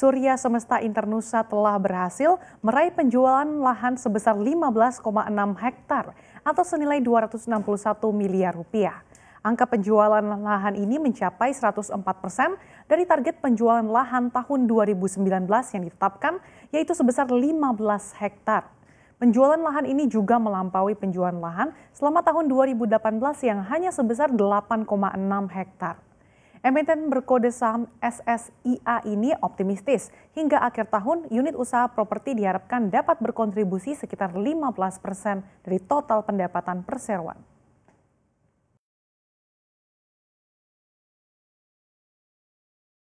Surya Semesta Internusa telah berhasil meraih penjualan lahan sebesar 15,6 hektar atau senilai 261 miliar rupiah. Angka penjualan lahan ini mencapai 104 persen dari target penjualan lahan tahun 2019 yang ditetapkan, yaitu sebesar 15 hektar. Penjualan lahan ini juga melampaui penjualan lahan selama tahun 2018 yang hanya sebesar 8,6 hektar. Emiten berkode saham SSIA ini optimistis. Hingga akhir tahun, unit usaha properti diharapkan dapat berkontribusi sekitar 15 persen dari total pendapatan perseroan.